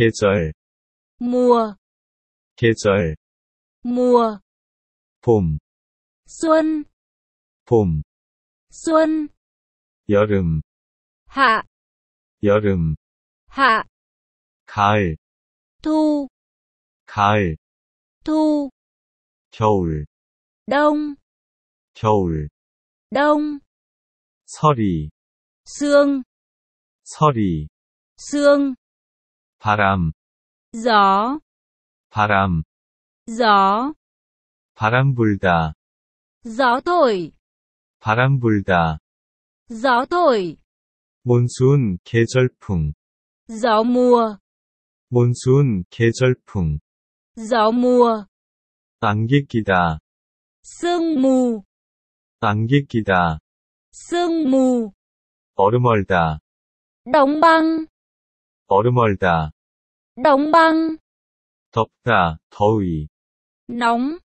계절 mùa 계절 mùa 봄 xuân 봄 xuân 여름 hạ 여름 hạ 가을 thu 가을 thu 겨울 đông 겨울 đông 서리 sương 서리 sương 바람 gió 바람 gió 바람 불다 gió thổi 바람 불다 gió thổi 몬순 계절풍 gió mùa 몬순 계절풍 gió mùa 안개 끼다 sương mù 안개 끼다 sương mù 얼음 얼다 đồng băng 거리 멀다. đồng 덥다, 더위. nóng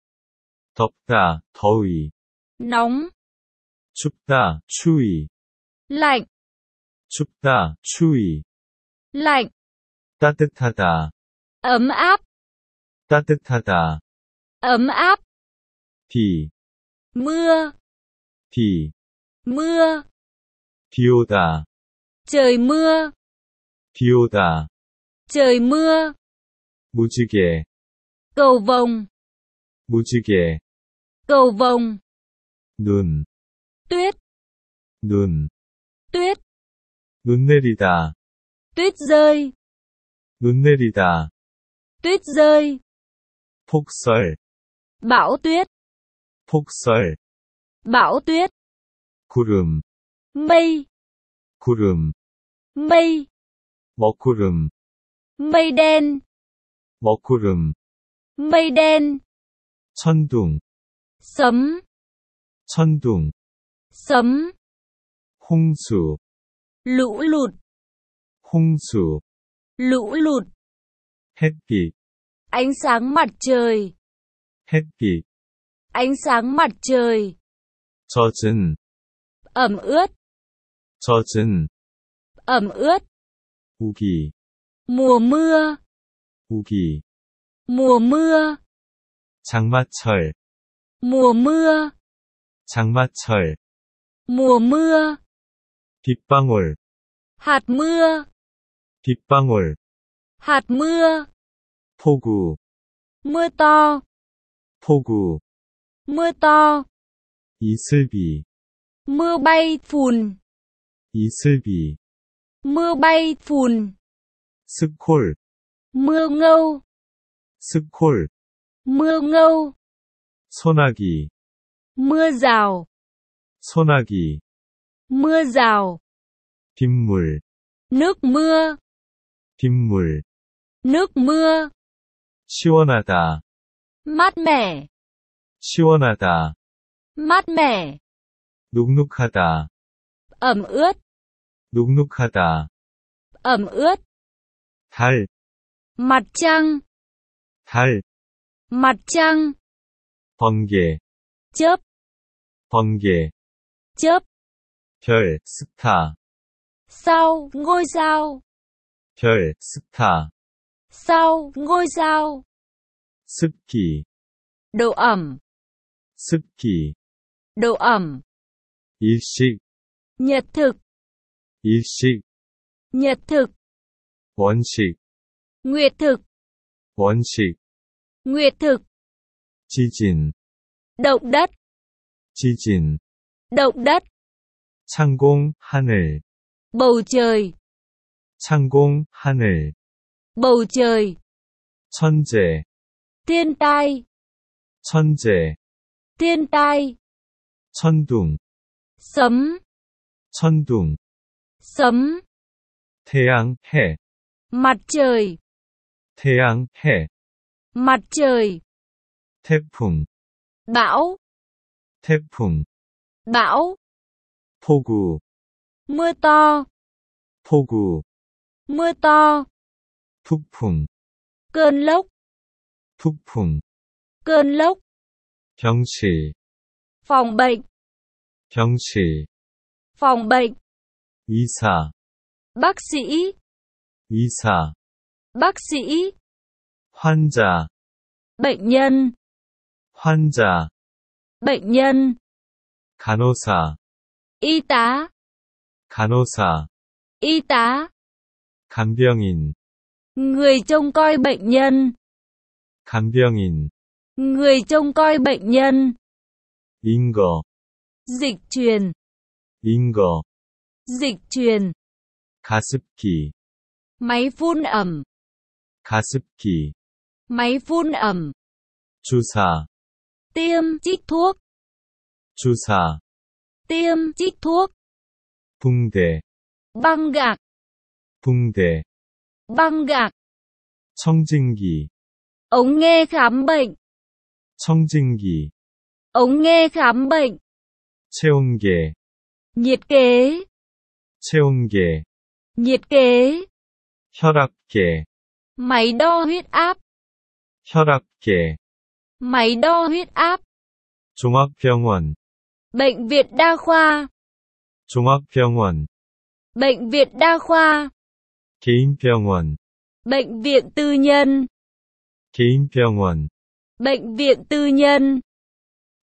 덥다, 더위. nóng 춥다, 추위. lạnh 춥다, 추위. lạnh 따뜻하다, ấm áp 따뜻하다. ấm 비, mưa 비, mưa 비 오다, trời mưa 비 오다. trời mưa. 무지개. cầu vồng. 무지개. cầu vồng. 눈. tuyết. 눈. tuyết. 눈 내리다. tuyết rơi. 눈 내리다. tuyết rơi. 폭설. bão tuyết. 폭설. bão tuyết. 구름. mây. 구름. mây một mây đen một 구름 mây đen 천둥 sấm 천둥 sấm 홍수 lũ lụt 홍수 lũ lụt 햇빛 ánh sáng mặt trời 햇빛 ánh sáng mặt trời 젖은 ẩm ướt 젖은 ẩm ướt 우기 mùa mưa 우기 mùa mưa 장마철 mùa mưa 장마철 mùa mưa 빗방울 hạt mưa 빗방울 hạt mưa 폭우 mưa to 폭우 mưa to 이슬비 mưa bay phùn 이슬비 mưa bay phùn 스콜 mưa ngâu 스콜 mưa ngâu 소나기 mưa rào 소나기 mưa rào 빗물 nước mưa 빗물 nước mưa 시원하다 mát mẻ 시원하다 mát mẻ 눅눅하다 ẩm ướt 눅눅하다. ẩm ướt. 달. mặt trăng. 달. mặt trăng. 번개. chớp. 번개. chớp. 별, 스타. sau, ngôi sao. 별, 스타. sau, ngôi sao. 습기. độ ẩm. 습기. độ ẩm. 일식. nhật thực. 일식 nhật thực 원식 nguyệt thực 원식 nguyệt thực 지진 động đất 지진 động đất 창공 하늘 bầu trời 창공 하늘 bầu trời 천재 thiên tai 천재 thiên tai 천둥 sấm 천둥 sấm 태양 해 mặt trời 태양 해 mặt trời 태풍 bão 태풍 bão 폭우 mưa to 폭우 mưa to 북풍 cơn lốc 북풍 cơn lốc 병실 phòng bệnh 병실 phòng bệnh 의사 bác sĩ 의사 bác sĩ 환자 bệnh nhân 환자 bệnh nhân 간호사 y tá 간호사 y tá 간병인 người trông coi bệnh nhân 간병인 người trông coi bệnh nhân 인거 dịch truyền 인거 dịch truyền 가습기 máy phun ẩm 가습기 máy phun ẩm 주사 tiêm chích thuốc 주사 tiêm chích thuốc 붕대 băng gạc 붕대 băng gạc 청진기 ống nghe khám bệnh 청진기 ống nghe khám bệnh 체온계 nhiệt kế 체온계, nhiệt kế, 혈압계, máy đo huyết áp, 혈압계, máy đo huyết áp, 종합병원, bệnh viện đa khoa, 종합병원, bệnh viện đa khoa, 개인병원, bệnh viện tư nhân, 개인병원, bệnh viện tư nhân,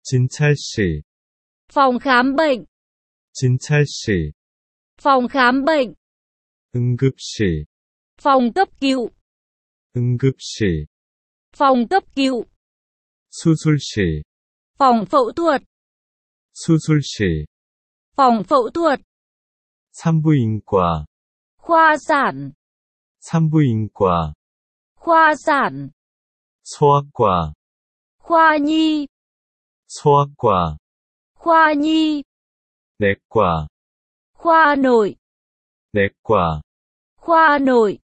진찰실, phòng khám bệnh, 진찰실, phòng khám bệnh, 응급실, phòng cấp cứu, 응급실, phòng cấp cứu, 수술실, phòng phẫu thuật, 수술실, phòng phẫu thuật, 산부인과, khoa sản, 산부인과, khoa sản, 소아과, khoa nhi, 소아과, khoa nhi, 내과, khoa nội, quả. Khoa nội,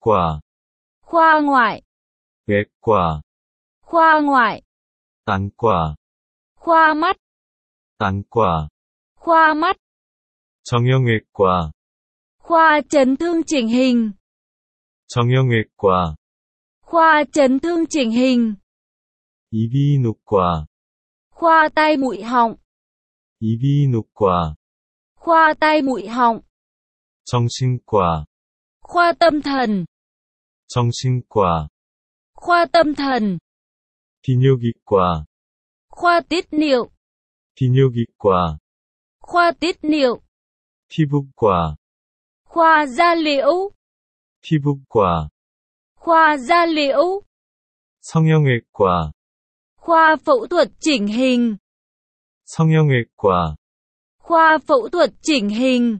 quả. Khoa ngoại, quả. Khoa ngoại, quả. Khoa mắt, quả. Khoa mắt, 정형외과, khoa chấn thương chỉnh hình, 정형외과, khoa chấn thương chỉnh hình, quả. khoa tai mũi họng, quả khoa tai mũi họng 정신과 khoa tâm thần 정신과 khoa tâm thần 비뇨기과 khoa tiết niệu 비뇨기과 khoa tiết niệu 피부과 khoa da liễu 피부과 khoa da liễu 성형외과 khoa phẫu thuật chỉnh hình 성형외과 khoa phẫu thuật chỉnh hình,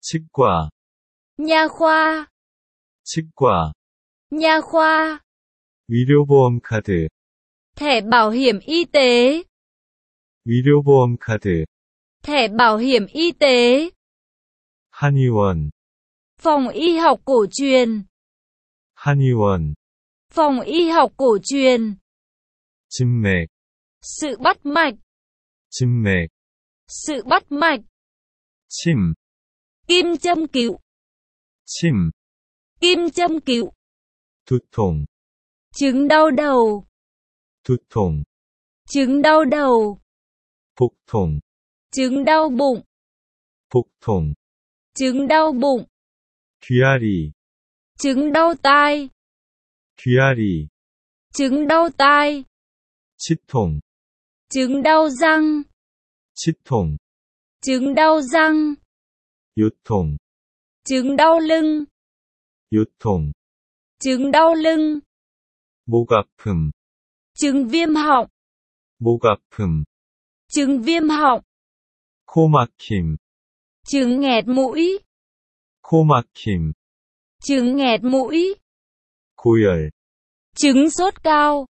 치과, nha khoa, 치과, nha khoa, 의료보험 card, thẻ bảo hiểm y tế, 의료보험 card, thẻ bảo hiểm y tế, hàn y 한의원, phòng y học cổ truyền, hàn y 한의원, phòng y học cổ truyền, 진맥, sự bắt mạch, 진맥, sự bắt mạch, 침, kim châm cựu, 침, kim châm cựu, 두통, chứng đau đầu, 두통, chứng đau đầu, phục 복통, chứng đau bụng, phục 복통, chứng đau bụng, 귀아리, chứng đau tai, 귀아리, chứng đau tai, chích 치통, chứng đau răng, 치통 chứng đau răng 요통 chứng đau lưng 요통 chứng đau lưng 목 아픔 chứng viêm họng 목 아픔 chứng viêm họng 코 막힘 chứng nghẹt mũi 코 막힘 chứng nghẹt mũi 고열 chứng sốt cao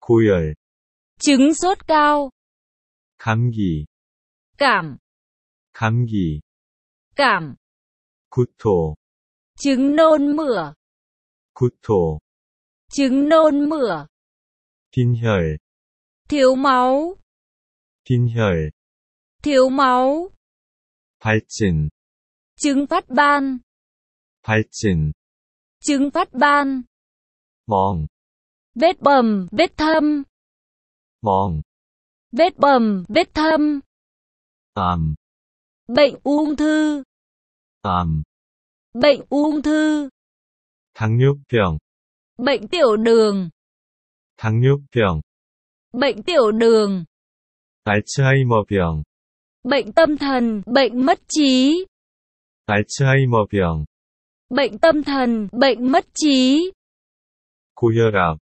고열 chứng sốt cao 감기 cảm 감기 cảm 구토 chứng nôn mửa 구토 chứng nôn mửa 빈혈 thiếu máu 빈혈 thiếu máu 발진 chứng phát ban 발진 chứng phát ban mòn vết bầm vết thâm mòn vết bầm, vết thâm. Um. Bệnh ung thư. Um. Bệnh ung thư. 당뇨병. Bệnh tiểu đường. 당뇨병. Bệnh tiểu đường. Alzheimer병. Bệnh tâm thần, bệnh mất trí. Alzheimer병. Bệnh tâm thần, bệnh mất trí. 고혈압.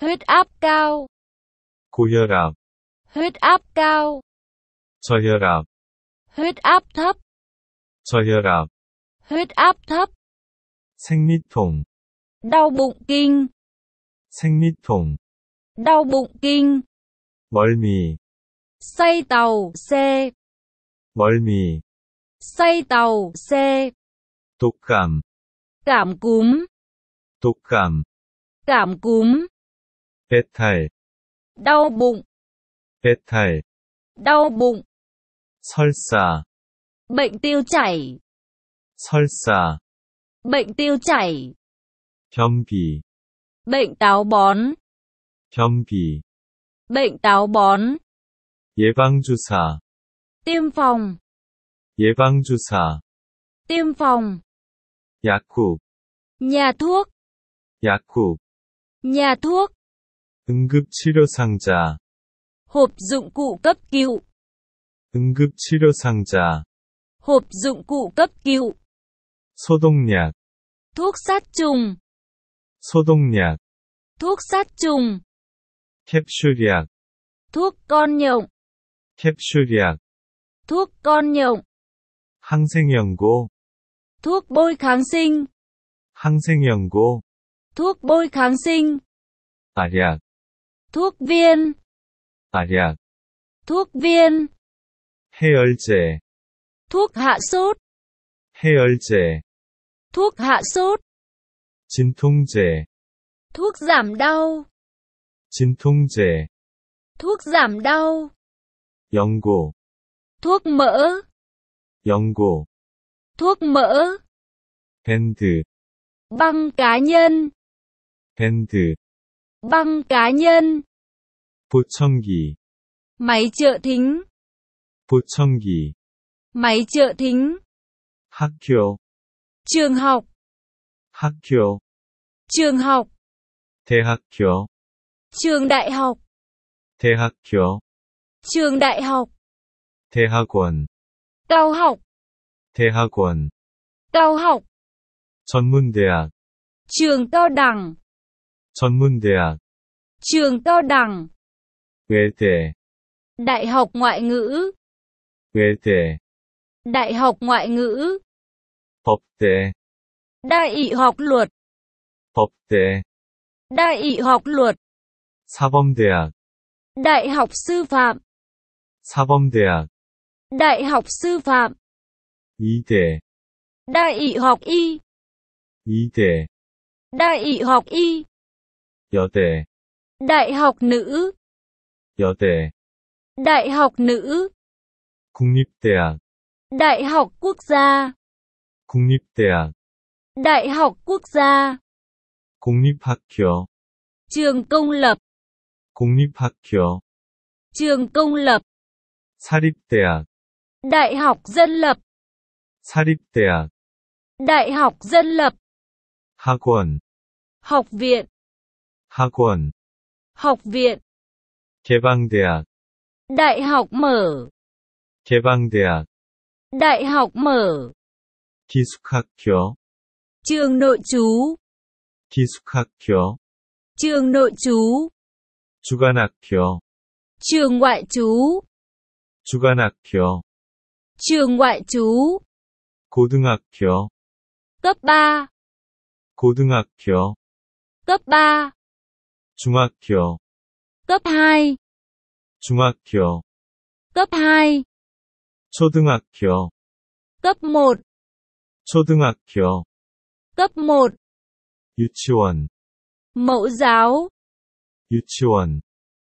Huyết áp cao. 고혈압 huyết áp cao, 저혈압, huyết áp thấp, 저혈압, huyết áp thấp, 생리통, đau bụng kinh, 생리통, đau bụng kinh, 멀미, say tàu xe, 멀미, say tàu xe, 독감, cảm cúm, 독감, cảm cúm, 배탈, đau bụng, 배탈, đau bụng, 설사, bệnh tiêu chảy, 설사, bệnh tiêu chảy, 변비, bệnh táo bón, 변비, bệnh táo bón, 예방주사, tiêm phòng, 예방주사, tiêm phòng, 약국, nhà thuốc, 약국, nhà thuốc, 응급치료 상자, hộp dụng cụ cấp cứu 응급치료 상자 hộp dụng cụ cấp cứu 소독약 thuốc sát trùng 소독약 thuốc sát trùng 캡슐약 thuốc con nhộng 캡슐약 thuốc con nhộng 항생연고 thuốc bôi kháng sinh 항생연고 thuốc bôi kháng sinh 알약 thuốc viên 알약 thuốc viên 해열제 thuốc hạ sốt 해열제 thuốc hạ sốt 진통제 thuốc giảm đau 진통제 thuốc giảm đau 연고 thuốc mỡ 연고 thuốc mỡ 밴드 băng cá nhân 밴드 băng cá nhân 보청기 máy trợ thính 보청기 máy trợ thính 학교 trường học 학교 trường học 대학교 trường đại học 대학교 trường đại học 대학원 cao học 대학원 cao học 전문대학 trường cao đẳng 전문대학 trường cao đẳng Goethe. Đại học ngoại ngữ. Goethe. Đại học ngoại ngữ. Học tế đại học luật. Học tế đại học luật. 사범대학. Đại học sư phạm. 사범대학. Đại học sư phạm. y tế đại học y. y tế đại học y. 여대. Đại học nữ. 여대 Đại học nữ 국립대학 Đại học quốc gia 국립대학 Đại học quốc gia 공립학교 Trường công lập 공립학교 Trường công lập 사립대학 Đại học dân lập 사립대학 Đại học dân lập 학원 học viện 학원 học viện 개방대학 Đại học mở 개방대학 Đại học mở 기숙학교 Trường nội trú 기숙학교 Trường nội trú 주간학교 Trường ngoại trú 주간학교 Trường ngoại trú 고등학교 cấp 3 고등학교 cấp 3 중학교 cấp 2 중학교 cấp 2 초등학교 cấp 1 초등학교 cấp 1 유치원 mẫu giáo 유치원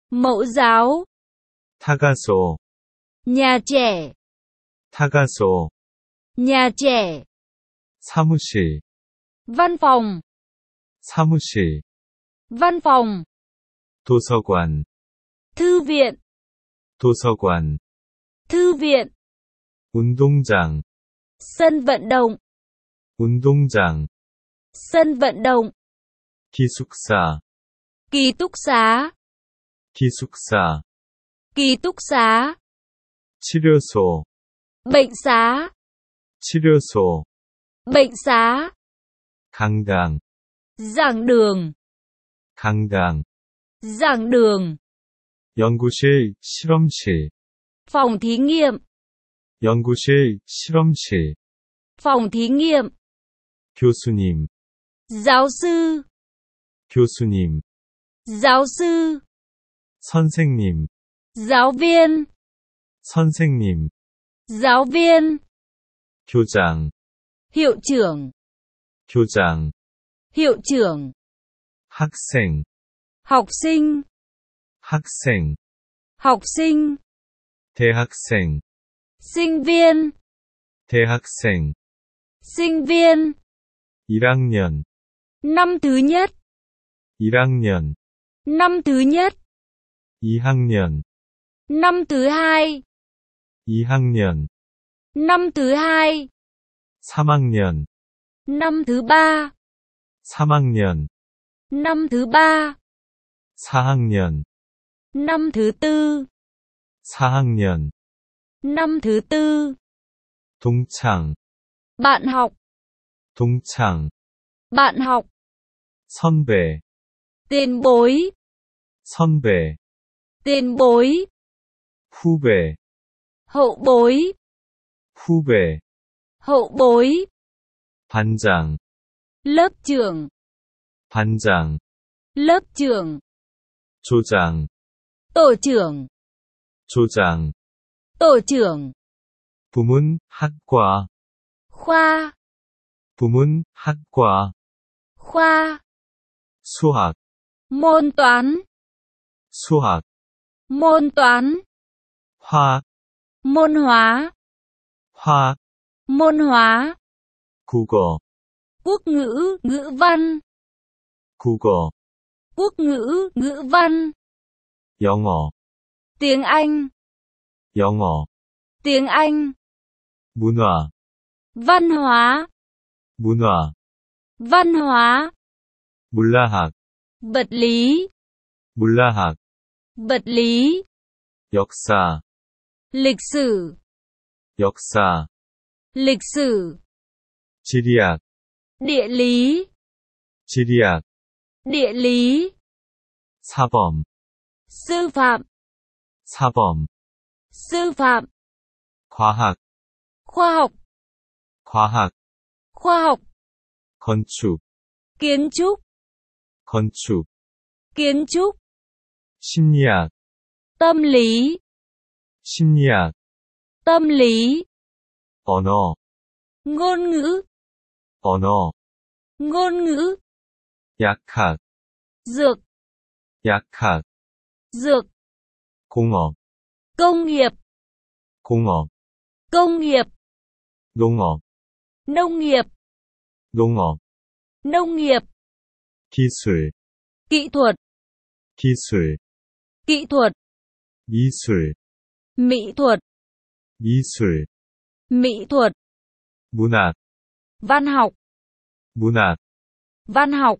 mẫu giáo 타가소 nhà trẻ 타가소 nhà trẻ 사무실 văn phòng 사무실 văn phòng Thu sau quản. Thư viện. 도서관. Thư viện. 운동장. Sân vận động. 운동장. Sân vận động. 기숙사. Ký túc xá. 기숙사. Ký túc xá. 치료소. Bệnh xá. 치료소. Bệnh xá. 강당. Giảng đường. 강당 giảng đường, 연구실, 실험실, phòng thí nghiệm, 연구실, 실험실, phòng thí nghiệm, 교수님, giáo sư, 교수님, giáo sư, 선생님, giáo viên, 선생님, giáo viên, 교장, hiệu trưởng, 교장, hiệu trưởng, 학생, học sinh học sinh, học sinh học sinh sinh viên học sinh sinh viên 1학년 năm thứ nhất 1학년 năm thứ nhất 2학년 năm thứ hai 2학년 năm thứ hai 3학년 năm thứ ba 3학년 năm thứ ba 4학년 năm thứ tư 4학년 năm thứ tư 동창 bạn học 동창 bạn học 선배 tiền bối 선배 tiền bối 후배 hậu bối 후배 hậu bối 반장 lớp trưởng 반장 lớp trưởng Chủ 조장 tổ trưởng chủ 조장 tổ trưởng bộ môn, học 학과 khoa bộ môn, học 학과 khoa 수학 môn toán 수학 môn toán hóa môn hóa hóa môn hóa 국어 quốc ngữ ngữ văn 국어 Quốc ngữ, ngữ văn. 영어. Tiếng Anh. 영어. Tiếng Anh. 문화. Văn hóa. 문화. Văn hóa. 물리학. Vật lý. 물리학. Vật lý. 역사. Lịch sử. 역사. Lịch sử. 지리학. Địa lý. 지리학 địa lý 사범 sư phạm 사범 sư phạm 과학 khoa học 과학 khoa học 건축 kiến trúc 건축 kiến trúc 심리학 tâm lý 심리학 tâm lý 언어 ngôn ngữ 언어 ngôn ngữ 약학 dược 약학 dược 공업 công nghiệp 공업 công nghiệp 농업 nông nghiệp 농업 nông nghiệp 기술 kỹ thuật 기술 kỹ thuật 미술 mỹ thuật 미술 mỹ thuật 문학 văn học 문학 văn học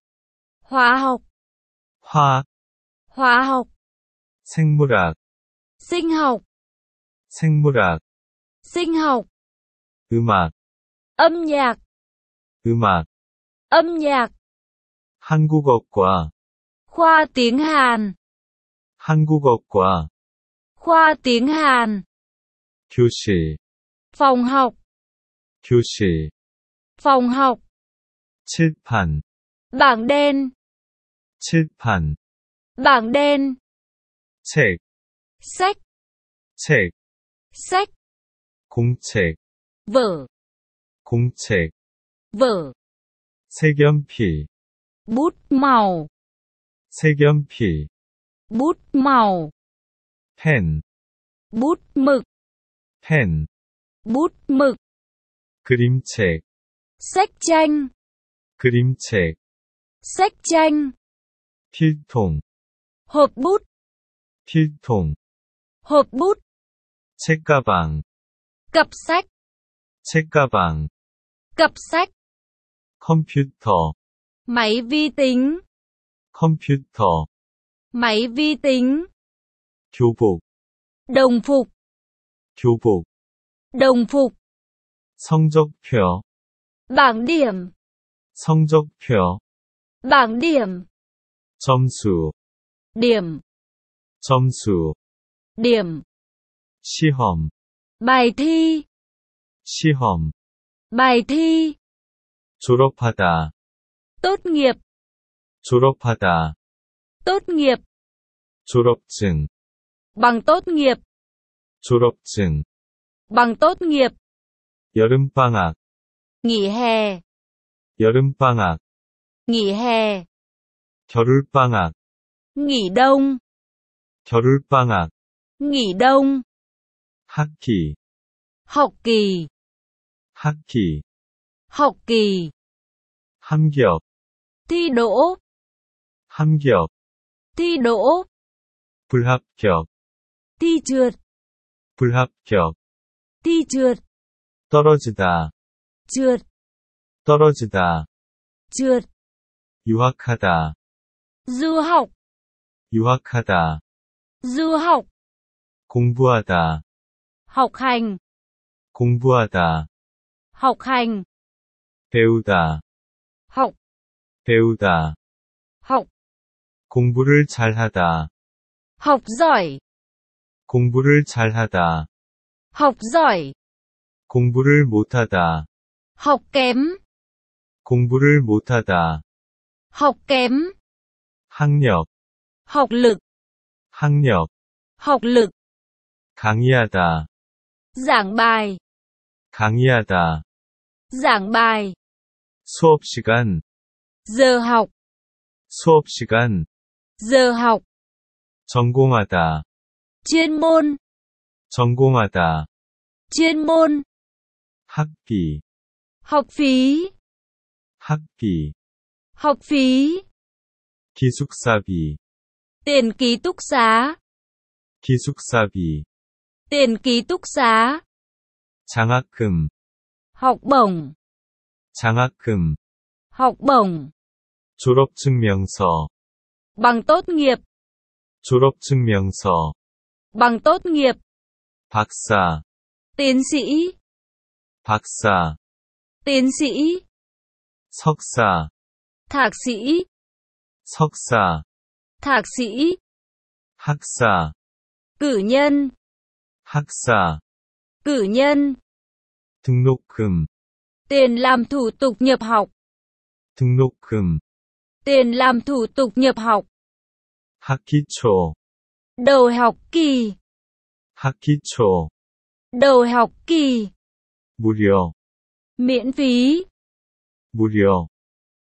hóa 화학 hóa, 화학 생물학 sinh học 생물학 sinh học 음악 âm nhạc 음악 âm nhạc 한국어과 khoa tiếng Hàn 한국어과 khoa tiếng Hàn 교실 phòng học 교실 phòng học 칠판 bảng đen 칠판 bảng đen 책 sách 책 sách 공책 vở 공책 vở 색연필 bút màu 색연필 bút màu pen bút mực pen bút mực 그림책 sách tranh 그림책 sách tranh thiết thùng hộp bút thiết thùng hộp bút 책가방 cặp sách 책가방 cặp sách 컴퓨터 máy vi tính 컴퓨터 máy vi tính 교복 đồng phục 교복 đồng phục 성적표 bảng điểm 성적표 bảng điểm 점수 điểm 점수 điểm 시험 bài thi bài thi 졸업하다 tốt nghiệp tốt nghiệp bằng tốt nghiệp 졸업증 bằng tốt nghiệp nghỉ hè 여름방학 nghỉ hè 겨울방학 nghỉ đông 겨울방학 nghỉ đông học kỳ học kỳ học kỳ học kỳ 합격 thi đỗ 합격 thi đỗ 불합격 thi trượt 불합격 thi trượt 떨어지다 trượt 떨어지다 trượt 유학하다 du học 유학하다 du học 공부하다 học hành 공부하다 học hành 배우다 học 배우다 học 공부를 잘하다 học giỏi 공부를 잘하다 học giỏi 공부를 못하다 học kém 공부를 못하다 học kém hăng 학력 học lực hăng 학력 học lực 강의하다 giảng bài 강의하다 giảng bài 수업 시간 giờ học 수업 시간 giờ học 전공하다 chuyên môn 전공하다 chuyên môn 학비 học phí 학비 học phí 기숙사비 tiền ký túc xá 기숙사비 tiền ký túc xá 장학금 học bổng 장학금 học bổng 졸업증명서 bằng tốt nghiệp 졸업증명서 bằng tốt nghiệp 박사 tiến sĩ 박사 tiến sĩ 석사 thạc sĩ 석사, thạc sĩ, 학사, cử nhân, học 학사, cử nhân, nộp 등록금, tiền làm thủ tục nhập học, nộp 등록금, tiền làm thủ tục nhập học, học kỳ 학기초, đầu học kỳ, học kỳ 학기초, đầu học kỳ, 무료, miễn phí, 무료,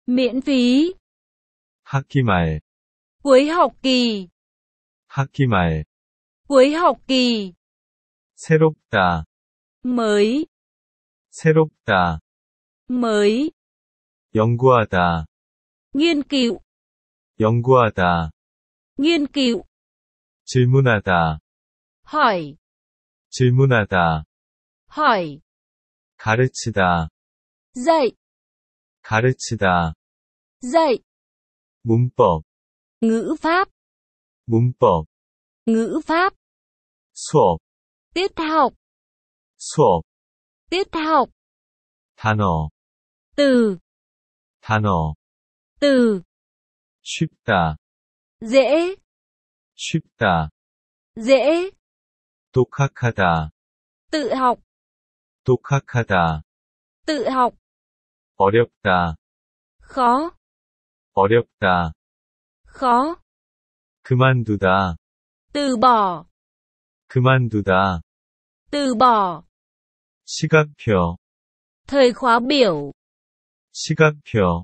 miễn phí, 학기 말 cuối học kỳ 학기 말 cuối học kỳ 새롭다 mới 새롭다 mới 연구하다 nghiên cứu 연구하다 nghiên cứu 질문하다 hỏi 질문하다 hỏi 가르치다 dạy 가르치다 dạy 문법 ngữ pháp 문법 ngữ pháp 수업 tiết học 수업 tiết học 단어 từ 단어 từ 쉽다 dễ 쉽다 dễ 독학하다 tự học 독학하다 tự học 어렵다 khó 어렵다. khó. 그만두다. từ bỏ. 그만두다. từ bỏ. 시각표. thời khóa biểu. 시각표.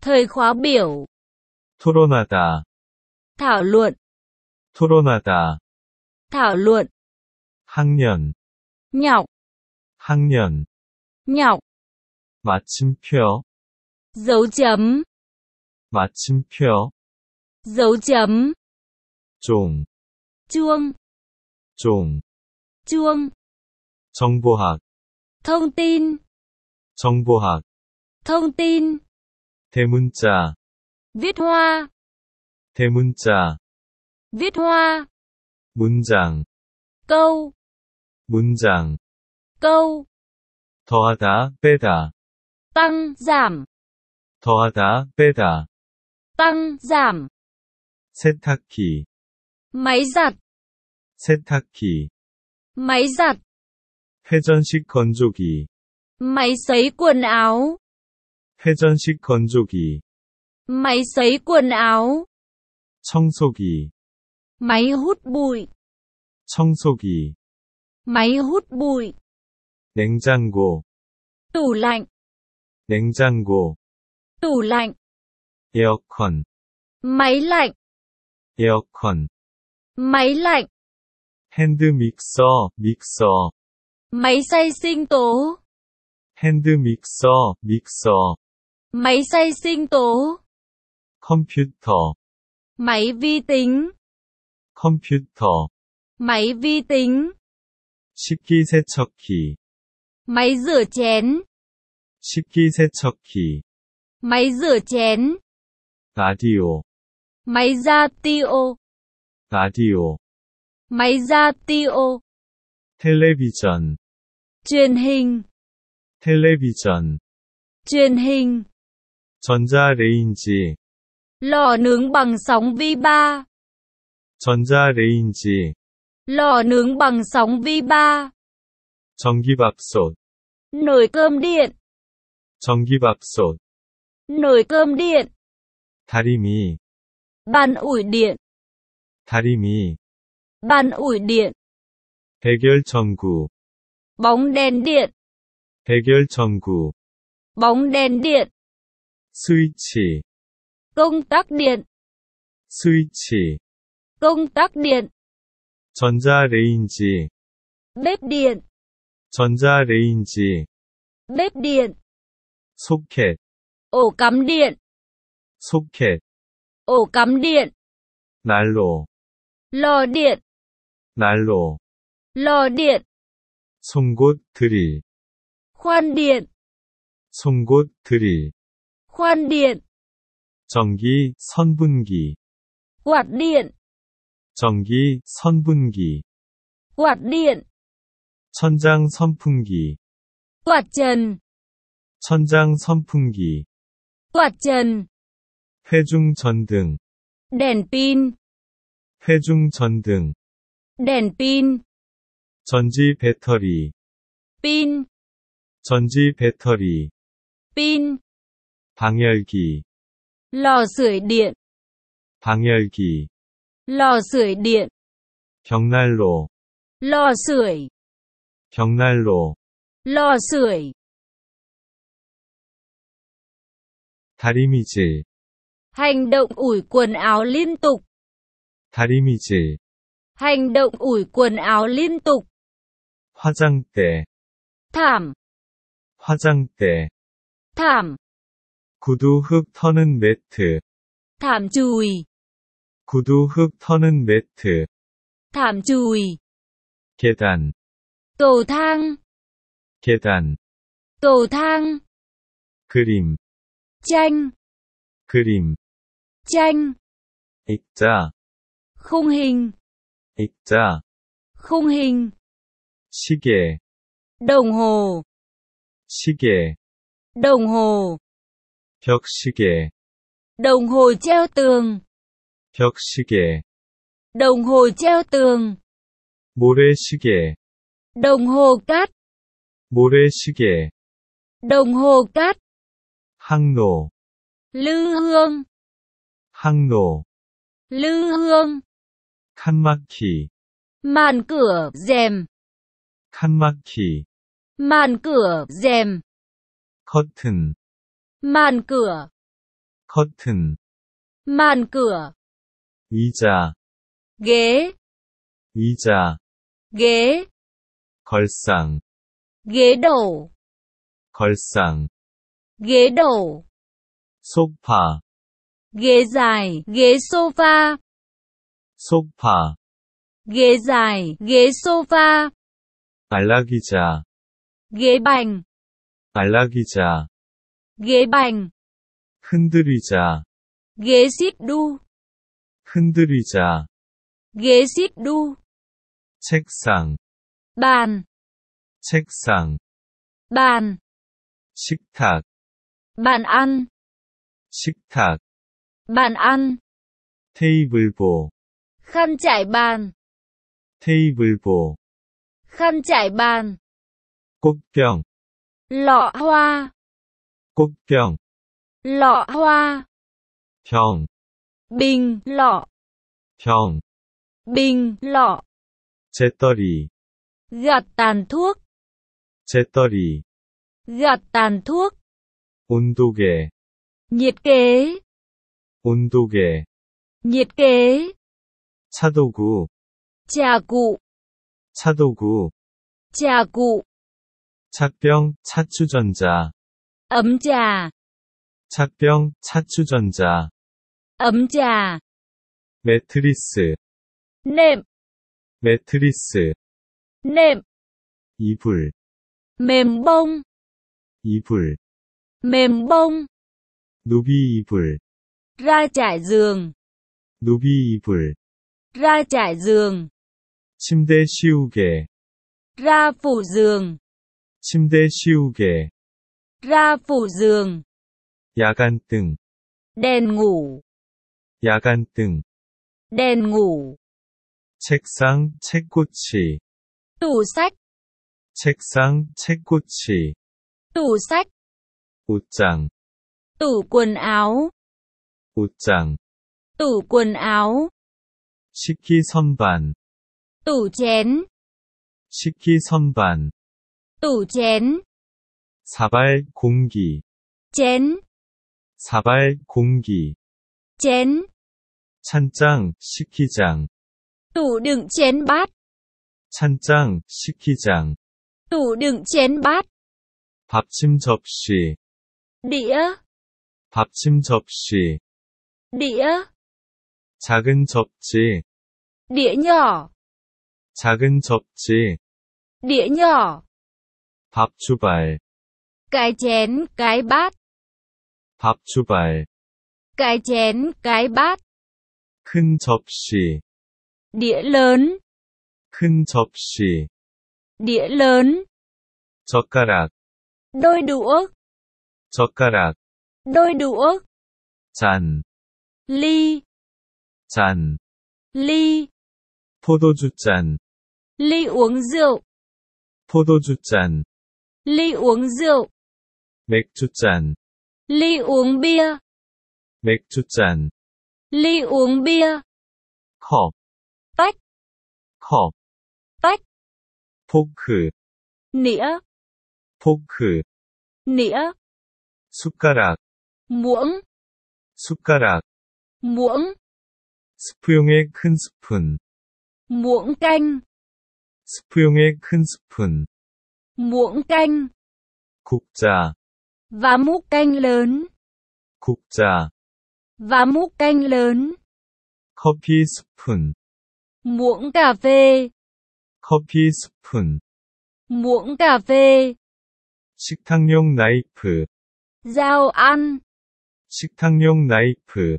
thời khóa biểu. 토론하다. thảo luận. 토론하다. thảo luận. 학년. nhọc. 학년. nhọc. 마침표. dấu chấm. 마침표 dấu chấm 종 chuông 종 chuông 정보학 thông tin 정보학 thông tin 대문자 viết hoa 대문자 viết hoa 문장 câu 문장 câu 더하다 빼다 tăng giảm 더하다 빼다 tăng, giảm. 세탁기, máy giặt, 세탁기, máy giặt, 회전식 건조기, máy sấy quần áo, 회전식 건조기, máy sấy quần áo, 청소기, máy hút bụi, 청소기, máy hút bụi, 냉장고, tủ lạnh, 냉장고, tủ lạnh. 에어컨 máy lạnh 에어컨 máy lạnh 핸드 mixer, 믹서 máy xay sinh tố 핸드 mixer, 믹서 máy xay sinh tố computer, máy vi tính computer, máy vi tính 식기세척기 máy rửa chén 식기세척기 máy rửa chén Cá thiểu. Máy gia tiêu. Cá thiểu. Máy gia tiêu. Television. Truyền hình. Television. Truyền hình. 전자레인지. Lò nướng bằng sóng V3. 전자레인지. Lò nướng bằng sóng V3. 전기밥솥. Nồi cơm điện. 전기밥솥. Nồi cơm điện. 다리미 bàn ủi điện 다리미 bàn ủi điện 백열전구 bóng đèn điện 백열전구 bóng đèn điện 스위치 công tắc điện 스위치 công tắc điện 전자레인지 bếp điện 전자레인지 bếp điện 소켓 ổ cắm điện 소켓, ổ cắm điện, 난로, lò điện, 난로, lò điện, 송곳, 들이, khoan điện, 송곳, 들이, khoan điện, 전기, 선분기, quạt điện, 전기, 선분기, quạt điện, 천장 선풍기, quạt trần, 천장 선풍기, quạt trần, 회중 전등 đèn pin 회중 전등 đèn pin 전지 배터리 pin 전지 배터리 pin 방열기 lò sưởi điện 방열기 lò sưởi điện 벽난로 lò sưởi 벽난로 lò sưởi 다리미질 Hành động ủi quần áo liên tục. 다림이질. Hành động ủi quần áo liên tục. 화장대. thảm. 화장대. thảm. 구두 흙 터는 매트. thảm chùi. 구두 흙 터는 매트. thảm chùi. 계단. cầu thang. 계단. cầu thang. 그림. tranh. 그림 tranh 액자 khung hình 액자 khung hình 시계 đồng hồ 시계 đồng hồ 벽시계 đồng hồ treo tường 벽시계 đồng hồ treo tường 모래시계 đồng hồ cát 모래시계 đồng hồ cát 항로 lư hương hăng nổ, lư hương khăn 칸막히 màn cửa rèm khăn 칸막히 màn cửa rèm 커튼 màn cửa 커튼 màn cửa 의자 ghế 의자 ghế 걸상 ghế đầu 걸상 ghế đầu sofa ghế dài, ghế sofa. 소파, ghế dài, ghế sofa, 안락의자, ghế bành, 안락의자, ghế bành, 흔들의자, ghế xít đu, 흔들의자, ghế xít đu, 책상, bàn, 책상, bàn, 식탁, bàn ăn, 식탁, Bàn ăn. 테이블보. Khăn trải bàn. 테이블보. Khăn trải bàn. 꽃병. Lọ hoa. 꽃병. Lọ hoa. 병. Bình lọ. 병. Bình lọ. 재떨이. Gạt tàn thuốc. 재떨이. Gạt tàn thuốc. 온도계. nhiệt kế 온도계, nhiệt kế, 차도구, trà cụ, 차도구, trà cụ, 착병, 차추전자, ấm trà, 착병, 차추전자, ấm trà, 매트리스, nệm, 매트리스, nệm, 이불, mềm bông, 이불, mềm bông, 누비 이불, ra trải giường 누비 이불 ra trải giường 침대 씌우게 ra phủ giường 침대 씌우게 ra phủ giường 야간등 đèn ngủ 야간등 đèn ngủ 책상 책꽂이 tủ sách 책상 책꽂이 tủ sách 옷장 tủ quần áo 옷장 tủ quần áo 식기 선반 tủ chén 식기 선반 tủ chén 사발 공기 chén 사발 공기 chén 찬장 식기장 tủ đựng chén bát 찬장 식기장 tủ đựng chén bát 받침 접시 đĩa 받침 접시 đĩa 작은 접시 đĩa nhỏ 작은 접시 đĩa nhỏ 밥 주발 cái chén cái bát 밥 주발 cái chén cái bát 큰 접시 đĩa lớn 큰 접시 đĩa lớn 젓가락 đôi đũa 젓가락 đôi đũa 잔 ly, 잔, 리, 포도주 잔, ly uống rượu, 포도주 잔, ly uống rượu, 맥주 잔, ly uống bia, 맥주 잔, ly uống bia, 컵, tách, 컵, tách, 포크, nĩa, 포크, nĩa, 숟가락, muỗng, 숟가락, muỗng 스프용의 큰 스푼 무엉간 스프용의 큰 스푼 무엉간 국자 và múc canh lớn 국자 và múc canh lớn coffee spoon, muỗng cà phê coffee spoon, muỗng cà phê 식탁용 나이프 dao ăn 식탁용 나이프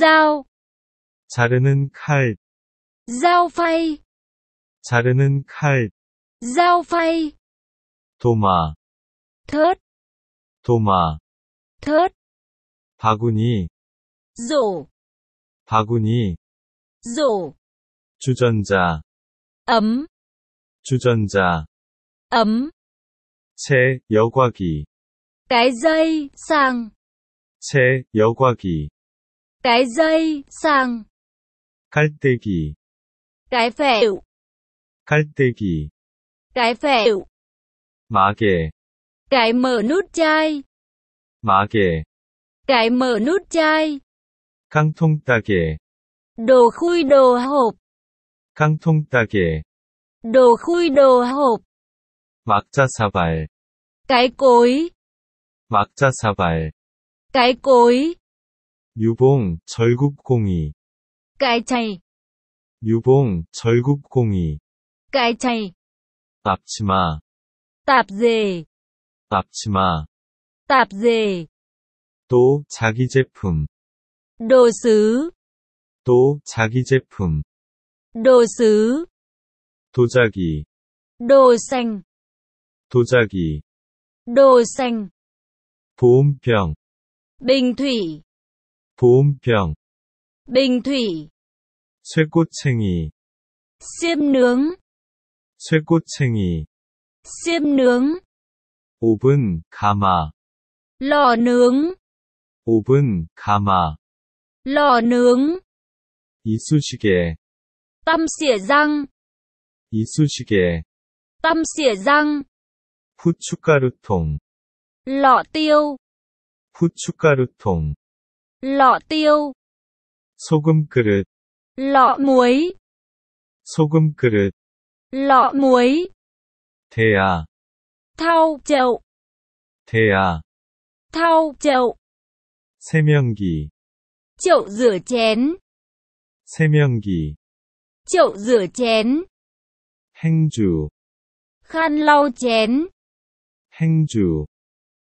dao 자르는 칼 dao phay 자르는 칼 dao phay 도마 thớt 도마 thớt 바구니 rổ 바구니 rổ 주전자 ấm 주전자 ấm 채 여과기 cái dây sàng 채 여과기 cái dây, sang, 갈대기, cái phễu, 갈대기, cái phễu, 마개, cái mở nút chai, 마개, cái mở nút chai, 깡통따개, đồ khui đồ hộp, 깡통따개, đồ khui đồ hộp, 막자사발, cái cối, 막자사발, cái cối, 유봉, 절국공이. 깔차이. 유봉, 절국공이. 깔차이. 앞치마. 탑제. 앞치마. 탑제. 또 자기 제품. 도스. 또 자기 제품. 도스. 도자기. 도생. 도자기. 도생. 보온병. bình thủy 보온병 bình thủy 쇠꼬챙이 xiêm nướng 쇠꼬챙이 xiêm nướng 오븐 가마 lò nướng 오븐 가마 lò nướng 이쑤시개 tăm xỉa răng 이쑤시개 tăm xỉa răng 후춧가루통 lọ tiêu 후춧가루통 lọ tiêu 소금 그릇 lọ muối 소금 그릇 lọ muối 대야 thau chậu 대야 thau chậu 세면기 chậu rửa chén 세면기 chậu rửa chén 행주 khăn lau chén 행주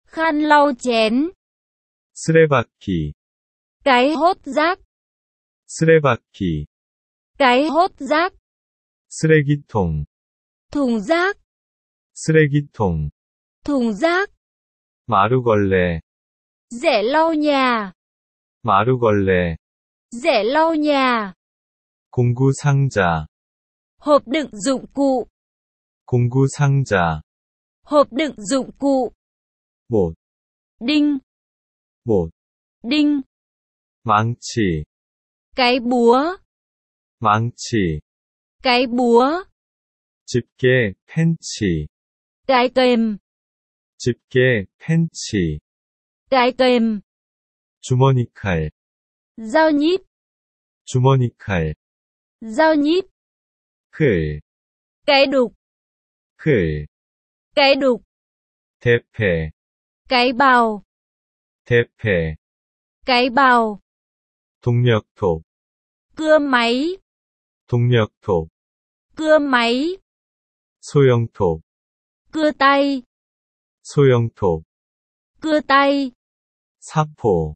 khăn lau chén 쓰레받기 cái hốt rác 쓰레받기 cái hốt rác 쓰레기통 thùng rác 쓰레기통 thùng rác 마루걸레 rẻ lau nhà 마루걸레 rẻ lau nhà 공구 상자 hộp đựng dụng cụ 공구 상자 hộp đựng dụng cụ 못 đinh 못 đinh 망치 cái búa 망치 cái búa 집게 펜치 cái kềm 집게 펜치 cái kềm 주머니 칼 dao nhíp 주머니 칼 dao nhíp 클 cái đục 클 cái đục 대패 cái bào 대패 cái bào 동력표 cưa máy 동력표 cưa máy 소형표 cưa tay 소형표 cưa tay sáp 사포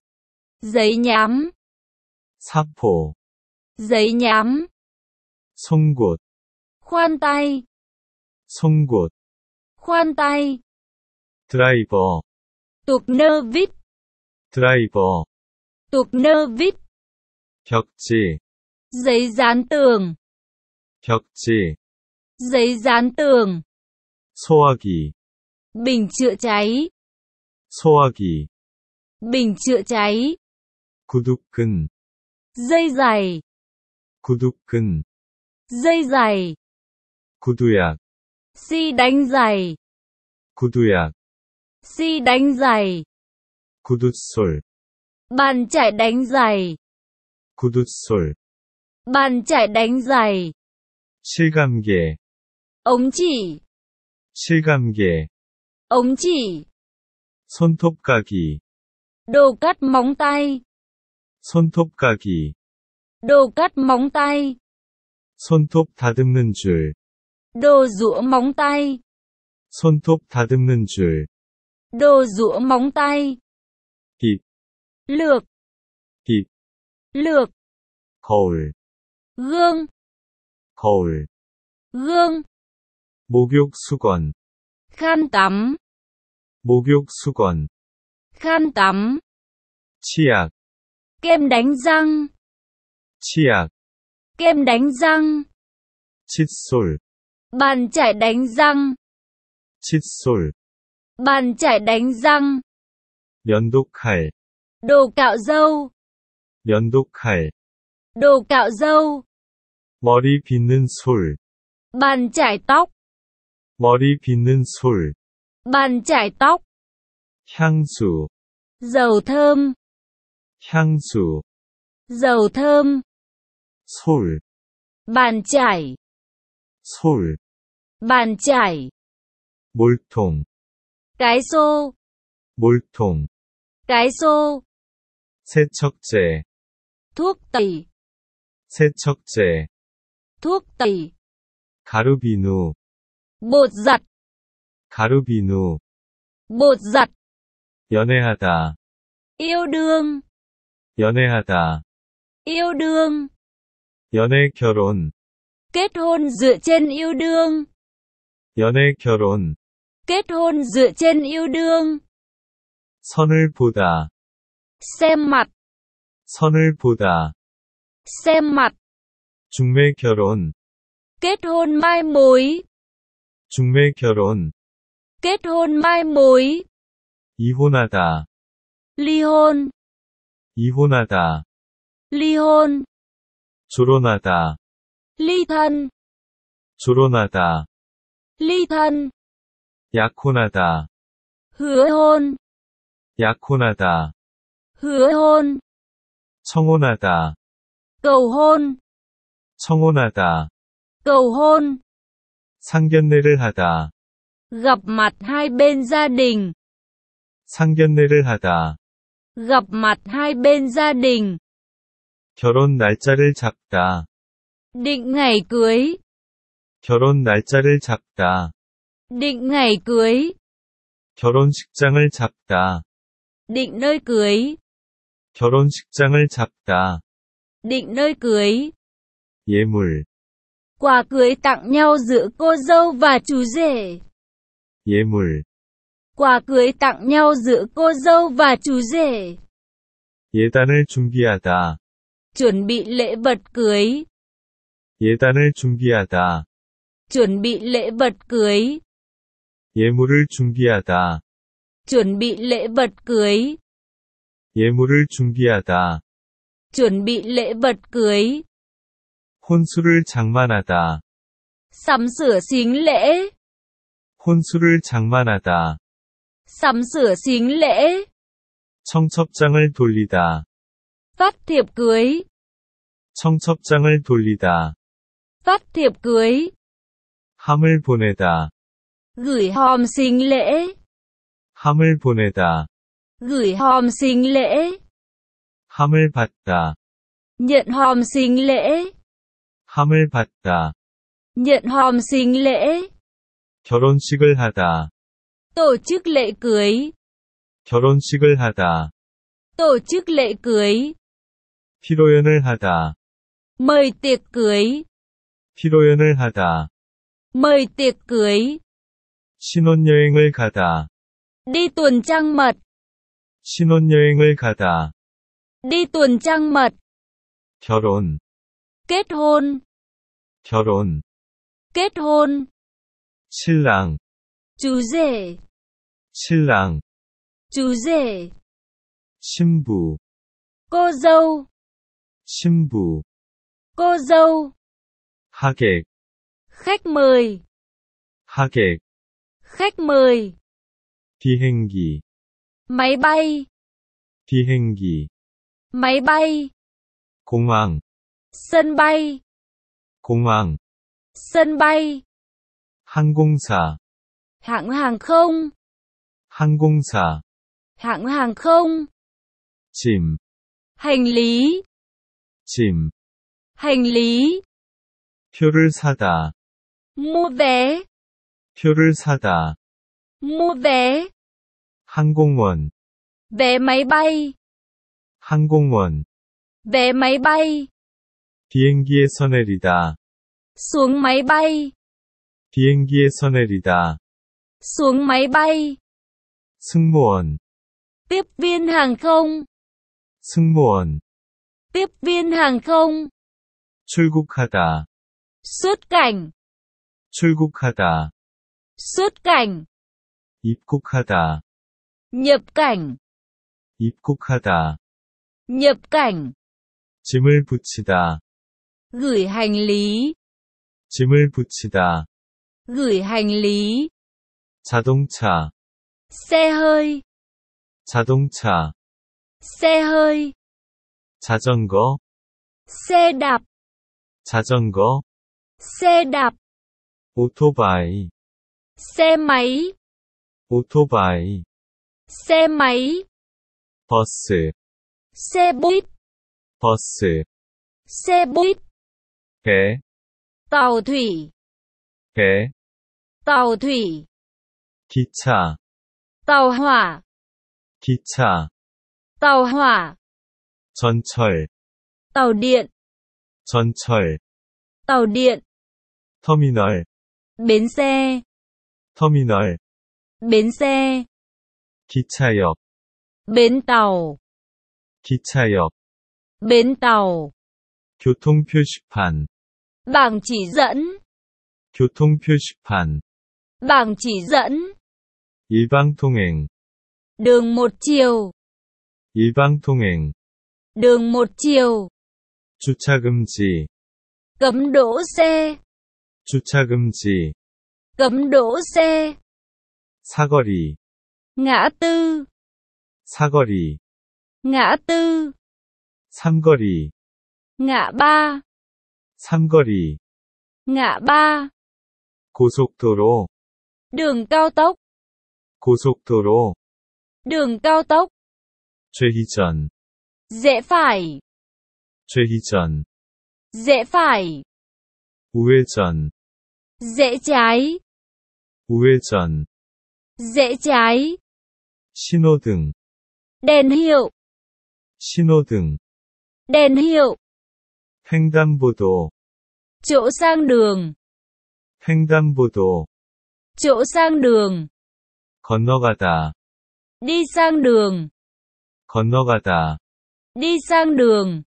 giấy nhám sáp 사포 giấy nhám gột, khoan tay gột, khoan tay 드라이버 tục nơ vít 드라이버 tục nơ vít 벽지 giấy dán tường 벽지 giấy dán tường 소화기 bình chữa cháy 소화기 bình chữa cháy 구두끈 dây giày 구두끈 dây giày 구두약 si đánh giày 구두약 si đánh giày 구두솔 bàn chải đánh giày 구둣솔 bàn chải đánh giày 실감계 ống chỉ 실감계 ống chỉ 손톱깎이 đồ cắt móng tay 손톱깎이 đồ cắt móng tay 손톱 다듬는 줄 đồ rửa móng tay 손톱 다듬는 줄 đồ rửa móng tay 빗 lược 빗 lược 거울 gương 거울 gương 목욕 수건 khăn tắm 목욕 수건 khăn tắm 치약 kem đánh răng 치약 kem đánh răng 칫솔 bàn chải đánh răng 칫솔 bàn chải đánh răng 면도칼 đồ cạo râu 면도칼, đồ cạo râu, 머리 빗는 솔, bàn chải tóc, 머리 빗는 솔, bàn chải tóc, 향수, dầu thơm, 향수, dầu thơm, 솔, bàn chải, 솔, bàn chải, 몰통, cái xô, 몰통, cái xô, 세척제, thuốc tẩy 세척제 thuốc tẩy 가루 비누 bột giặt 가루 비누 bột giặt 연애하다 yêu đương 연애하다 yêu đương 연애 결혼 kết hôn dựa trên yêu đương 연애 결혼 kết hôn dựa trên yêu đương 선을 보다 xem mặt 선을 보다. x e 중매 결혼. kết hôn mai mối. 중매 결혼. kết hôn mai mối. 이혼하다. 리혼. 이혼하다. 리혼. 조론하다. 리탄. 조론하다. 리탄. 약혼하다. hứa hôn. 약혼하다. hứa hôn. 청혼하다 cầu hôn 청혼하다 cầu hôn 상견례를 하다 gặp mặt hai bên gia đình 상견례를 하다 gặp mặt hai bên gia đình 결혼 날짜를 잡다 định ngày cưới 결혼 날짜를 잡다 định ngày cưới 결혼식장을 잡다 định nơi cưới 결혼식장을 잡다. Định nơi cưới. 예물. Quà cưới tặng nhau giữa cô dâu và chú rể. 예물. Quà cưới tặng nhau giữa cô dâu và chú rể. 예단을 준비하다. Chuẩn bị lễ vật cưới. 예단을 준비하다. Chuẩn bị lễ vật cưới. 예물을 준비하다. Chuẩn bị lễ vật cưới. 예물을 준비하다. chuẩn bị lễ vật cưới, 혼수를 장만하다. sắm sửa xính lễ, 혼수를 장만하다. sắm sửa xính lễ, 청첩장을 돌리다. phát thiệp cưới, 청첩장을 돌리다. phát thiệp cưới, 함을 보내다. gửi hòm xính lễ, 함을 보내다. Gửi hòm sinh lễ. 함을 받다. Nhận hòm sinh lễ. 함을 받다. Nhận hòm sinh lễ. 결혼식을 하다. Tổ chức lễ cưới. 결혼식을 하다. Tổ chức lễ cưới. 피로연을 하다. Mời tiệc cưới. 피로연을 하다. Mời tiệc cưới. 신혼여행을 가다. Đi tuần trăng mật. 신혼여행을 가다. Đi tuần trăng mật. 결혼. kết hôn. 결혼. kết hôn. 신랑. chú rể. 신랑. chú rể. 신부. cô dâu. 신부. cô dâu. 하객. khách mời. 하객. khách mời. 비행기 máy bay phi hành 비행기 máy bay 공항 sân bay 공항 sân bay 항공사 hãng hàng không 항공사 hãng hàng không chìm hành lý chìm hành lý 표를 사다 mua vé 표를 사다 mua vé 항공원 vé máy bay 항공원 vé máy bay 비행기에서 내리다 xuống máy bay 비행기에서 내리다 xuống máy bay 승무원 tiếp viên hàng không 승무원 tiếp viên hàng không 출국하다 xuất cảnh 출국하다 xuất cảnh 입국하다 nhập cảnh 입국하다 nhập cảnh 짐을 붙이다 gửi hành lý 짐을 붙이다 gửi hành lý 자동차 xe hơi 자동차 xe hơi 자전거 xe đạp 자전거 xe đạp 오토바이 xe máy 오토바이 xe máy posse xe buýt posse xe buýt ké tàu thủy ké tàu thủy 기차 tàu hỏa 기차 tàu hỏa 전철 tàu điện 전철 tàu điện 터미널 bến xe 터미널 bến xe 기차역 bến tàu 기차역 bến tàu 교통 표지판 bảng chỉ dẫn 교통 표지판 bảng chỉ dẫn 일방통행 đường một chiều 일방통행 đường một chiều 주차 금지 cấm đỗ xe 주차 금지 cấm đỗ xe 사거리 ngã tư 사거리 ngã tư 삼거리 ngã ba 삼거리 ngã ba 고속도로 đường cao tốc 고속도로 đường cao tốc 좌회전 dễ phải 좌회전 dễ phải 우회전 dễ trái 우회전 dễ trái 신호등 đèn hiệu 신호등 đèn hiệu 횡단보도 chỗ sang đường 횡단보도 chỗ sang đường 건너가다 đi sang đường 건너가다 đi sang đường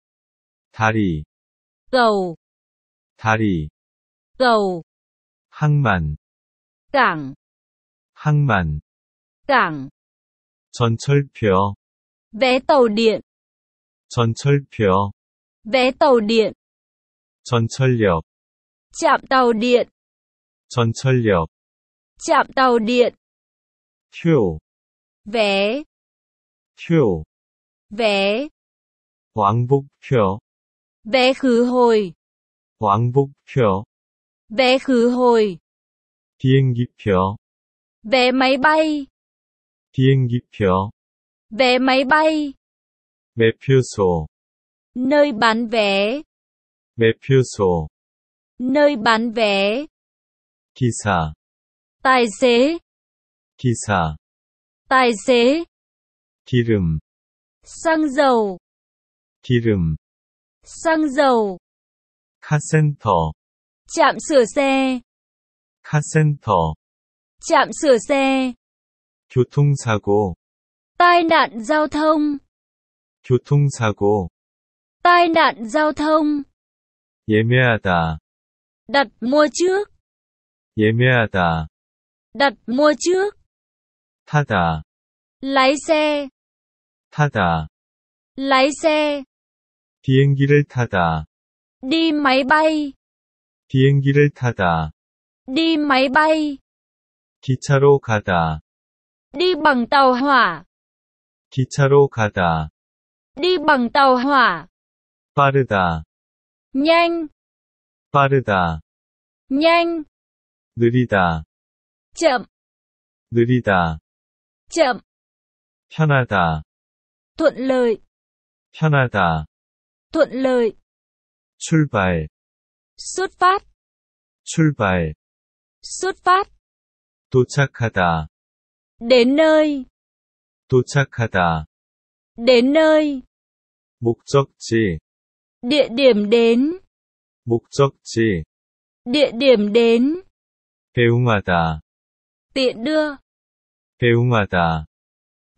다리 cầu 다리 cầu 항만 cảng 항만 cảng 전철표 vé tàu điện 전철표 vé tàu điện 전철역 trạm tàu điện 전철역 trạm tàu điện 표 vé 표 vé 왕복표 vé khứ hồi 왕복표 vé khứ hồi 비행기표 vé máy bay 비행기표 vé máy bay 매표소 nơi bán vé 매표소 nơi bán vé 기사 tài xế 기사 tài xế 기름 xăng dầu 기름 xăng dầu 카센터 trạm sửa xe 카센터 trạm sửa xe 교통사고 tai nạn giao thông 교통사고 tai nạn giao thông 예매하다 đặt mua trước 예매하다 đặt mua trước 타다 lái xe 타다 lái xe 비행기를 타다 đi máy bay 비행기를 타다 đi máy bay 기차로 가다 đi bằng tàu hỏa 기차로 가다 đi bằng tàu hỏa 빠르다 nhanh 빠르다 nhanh 느리다 chậm 느리다 chậm 편하다 thuận lợi 편하다 thuận lợi 출발 xuất phát 출발 xuất phát 도착하다 đến nơi 도착하다 đến nơi 목적지 địa điểm đến 목적지 địa điểm đến 배웅하다 tiện đưa 배웅하다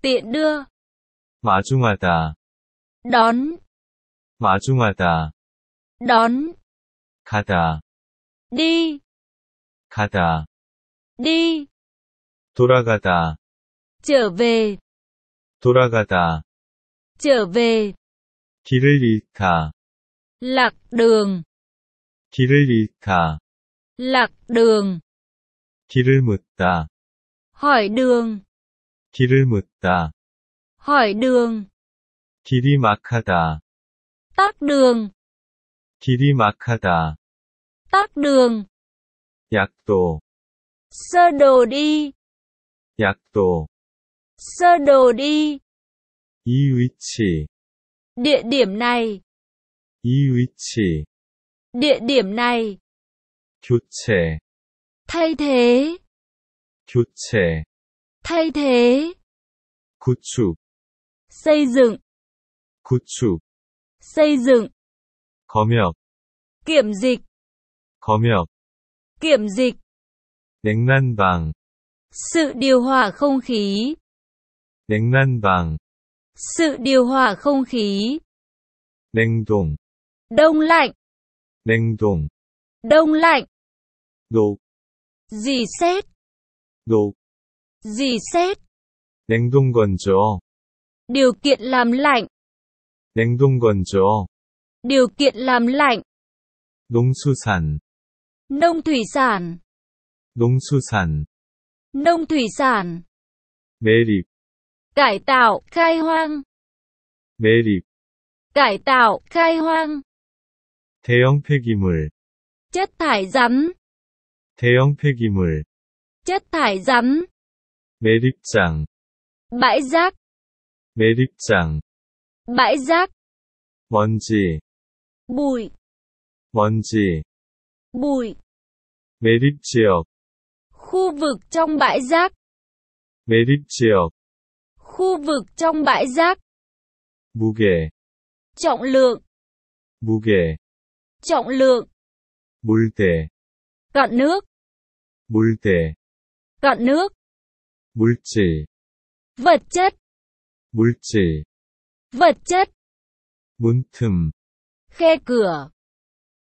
tiện đưa 마중하다 đón 마중하다 đón 가다 đi 가다 đi 돌아가다 trở về 돌아가다 trở về 길을 잃다 lạc đường 길을 잃다 lạc đường 길을 묻다 hỏi đường 길을 묻다 hỏi đường 길이 막하다 tắc đường 길이 막하다 tắc đường 약도 sơ đồ đi 약도 sơ đồ đi 이 địa điểm này 이 địa điểm này 교체 thay thế 교체 thay thế 구축 xây dựng 구축 xây dựng 검역 kiểm dịch 검역 kiểm dịch 냉난방 sự điều hòa không khí. 냉난방. Sự điều hòa không khí. 냉동. Đông lạnh. 냉동. Đông lạnh. 녹. Dì xét. 녹. Dì xét. 냉동건조. Điều kiện làm lạnh. 냉동건조. Điều kiện làm lạnh. 농수산. Nông thủy sản. 농수산 nông thủy sản, 매립, cải tạo, khai hoang, 매립, cải tạo, khai hoang, 대형 폐기물, chất thải rắn, 대형 폐기물, chất thải rắn, 매립장, bãi rác, 매립장, bãi rác, 먼지, bụi, 먼지, bụi, 매립 지역, Khu vực trong bãi rác. 매립 지역. Khu vực trong bãi rác. 무게. Trọng lượng. 무게. Trọng lượng. 물때. Cạn nước. 물때. Cạn nước. 물질. Vật chất. 물질. Vật chất. 문틈. Khe cửa.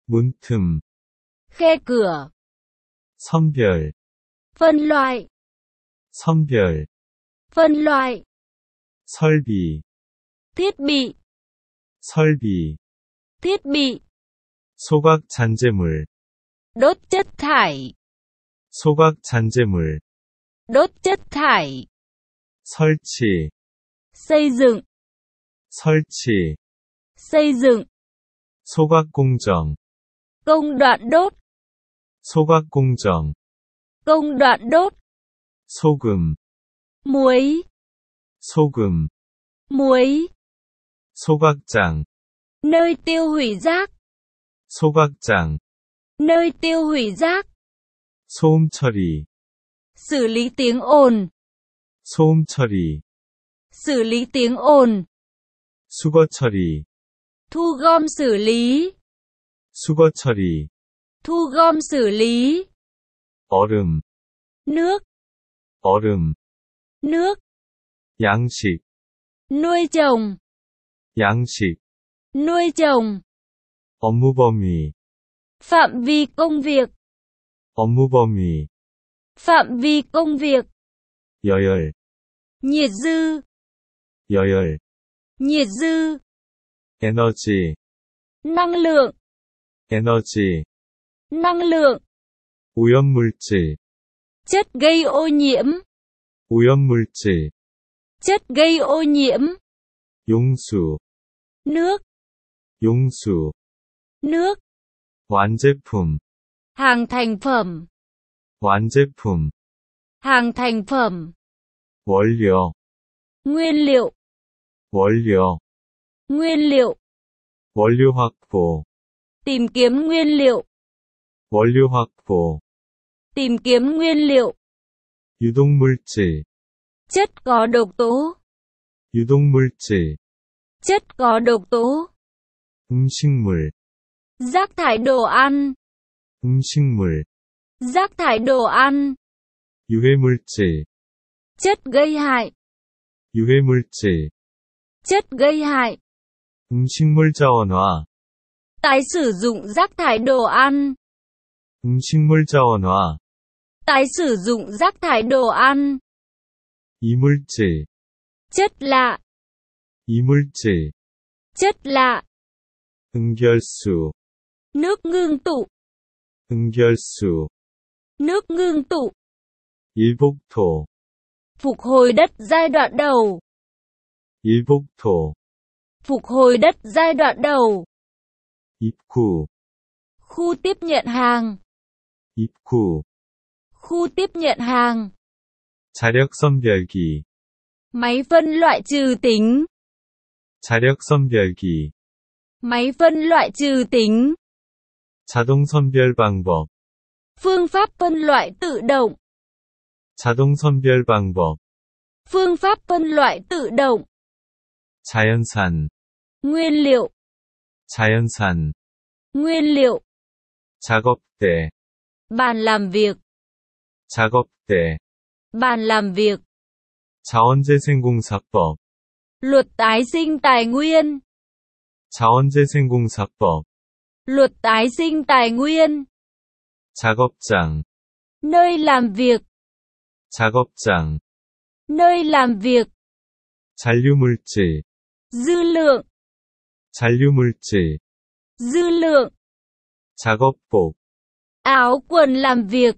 문틈. Khe cửa. 선별 phân loại 성별 phân loại 설비 thiết bị 설비 thiết bị 소각 잔재물 đốt chất thải 소각 잔재물 đốt chất thải 설치 xây dựng 설치 xây dựng 소각 공정 công đoạn đốt 소각 공정 công đoạn đốt 소금 muối 소금 muối 소각장 nơi tiêu hủy rác 소각장 nơi tiêu hủy rác 소음 처리 xử lý tiếng ồn 소음 처리 xử lý tiếng ồn 수거 처리 thu gom xử lý 수거 처리 thu gom xử lý có Nước. Có Nước. 양식. Nuôi trồng. 양식. Nuôi trồng. 업무 범위. Phạm vi công việc. 업무 범위. Phạm vi công việc. 여열. Nhiệt dư. 여열. Nhiệt dư. 에너지. Năng lượng. 에너지. Năng lượng. 오염물질 chất gây ô nhiễm 오염물질 chất gây ô nhiễm 용수 nước 용수 nước 완제품 hàng thành phẩm 완제품 hàng thành phẩm 원료 nguyên liệu 원료 nguyên liệu 원료 확보 tìm kiếm nguyên liệu 원료 확보 tìm kiếm nguyên liệu, 유독물질, chất có độc tố, 유독물질, chất có độc tố, 음식물, rác thải đồ ăn, 음식물, rác thải đồ ăn, 유해물질, chất gây hại, 유해물질, chất gây hại, 음식물 자원화, tái sử dụng rác thải đồ ăn, 음식물 자원화, tái sử dụng rác thải đồ ăn. 이물질 chất lạ 이물질 chất lạ 응결수 nước ngưng tụ 응결수 nước ngưng tụ 일복토 phục hồi đất giai đoạn đầu 일복토 phục hồi đất giai đoạn đầu 입구 khu tiếp nhận hàng 입구 khu tiếp nhận hàng. 자력 선별기 Máy phân loại trừ tính. 자력 선별기 Máy phân loại trừ tính. 자동 선별 방법 Phương pháp phân loại tự động. 자동 선별 방법 Phương pháp phân loại tự động. 자연산 Nguyên liệu. 자연산 nguyên liệu, 작업대, bàn làm việc, 작업대, bàn làm việc, 자원재생공사법, luật tái sinh tài nguyên, 자원재생공사법, luật tái sinh tài nguyên, 작업장, nơi làm việc, 작업장, nơi làm việc, 잔류물질, dư lượng, 잔류물질, dư lượng, 작업복, áo quần làm việc,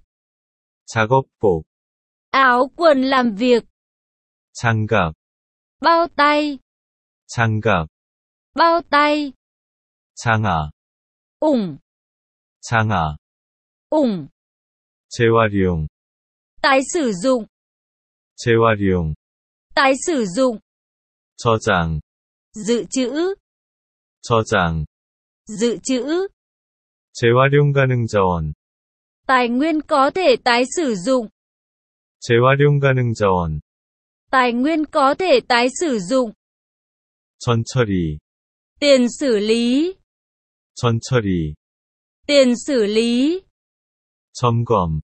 작업복 áo quần làm việc 장갑 bao tay 장갑 bao tay 장아 ủng 장아 ủng 재활용 tái sử dụng 재활용 tái sử dụng 저장 dự trữ 저장 dự trữ 재활용 가능 자원 tài nguyên có thể tái sử dụng 재활용 가능 자원 tài nguyên có thể tái sử dụng 전 tiền xử lý 전 tiền xử lý 점검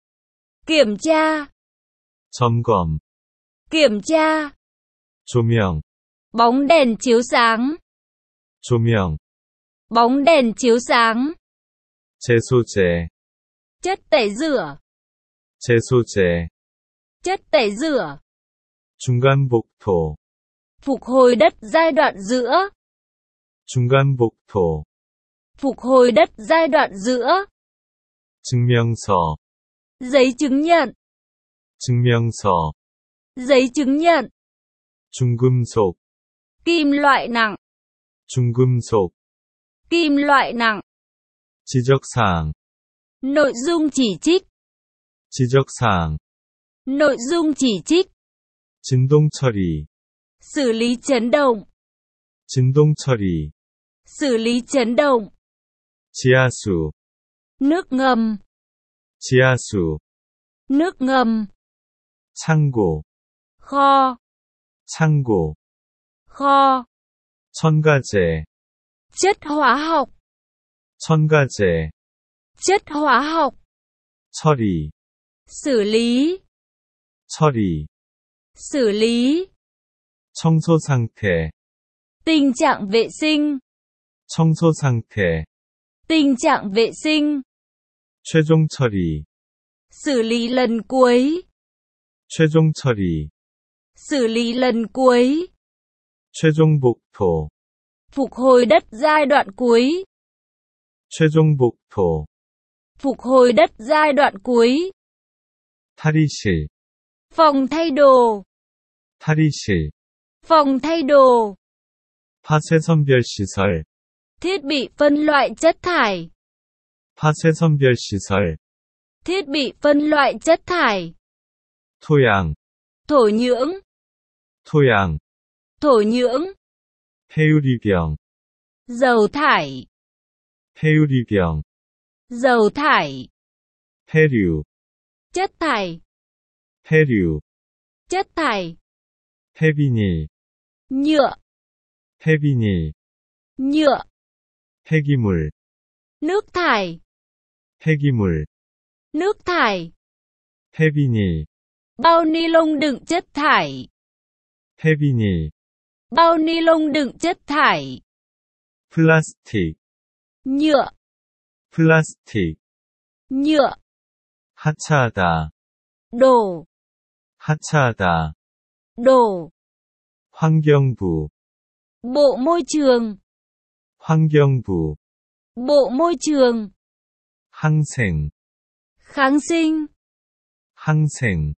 kiểm tra 점검 kiểm tra 조명 bóng đèn chiếu sáng 조명 bóng đèn chiếu sáng 제소제 chất tẩy rửa 제소제 chất tẩy rửa 중간 복토 phục hồi đất giai đoạn giữa 중간 복토 phục hồi đất giai đoạn giữa 증명서 giấy chứng nhận 증명서 giấy chứng nhận 중금속 kim loại nặng 중금속 kim loại nặng 지적사항 Nội dung chỉ trích. 지적사항. Nội dung chỉ trích. 진동 처리. Xử lý chấn động. 진동 처리. Xử lý chấn động. 지하수. Nước ngầm. 지하수. Nước ngầm. 창고. Kho. 창고. Kho. 첨가제. Chất hóa học. 첨가제 chất hóa học 처리 xử lý 처리 xử lý 청소 상태 tình trạng vệ sinh 청소 상태 tình trạng vệ sinh 최종 처리 xử lý lần cuối 최종 처리 xử lý lần cuối 최종 복토 phục hồi đất giai đoạn cuối 최종 복토 phục hồi đất giai đoạn cuối. 탈의실 phòng thay đồ 탈의실 phòng thay đồ 파쇄 선별 시설 thiết bị phân loại chất thải 파쇄 선별 시설 thiết bị phân loại chất thải 토양 thổ nhưỡng 토양 thổ nhưỡng 폐유리병 dầu thải 폐유리병 dầu thải, 해류, chất thải, 해류, chất thải, 해비닐, nhựa, 해비닐, nhựa, 해기물, nước thải, 해기물, nước thải, 해비닐, bao ni lông đựng chất thải, 해비닐, bao ni lông đựng chất thải, 플라스틱, nhựa, 플라스틱 nhựa 하차하다 đồ 하차하다 đồ 환경부 bộ môi trường 환경부 bộ môi trường 항생 kháng sinh 항생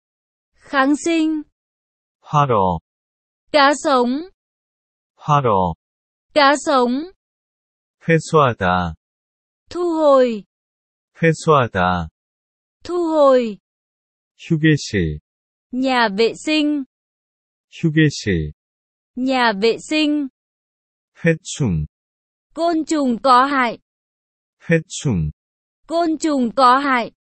kháng sinh 활어 cá sống 활어 cá sống 회수하다 thu hồi 회수하다 thu hồi 휴게실 nhà vệ sinh 휴게실 nhà vệ sinh 해충 côn trùng có hại 해충 côn trùng có hại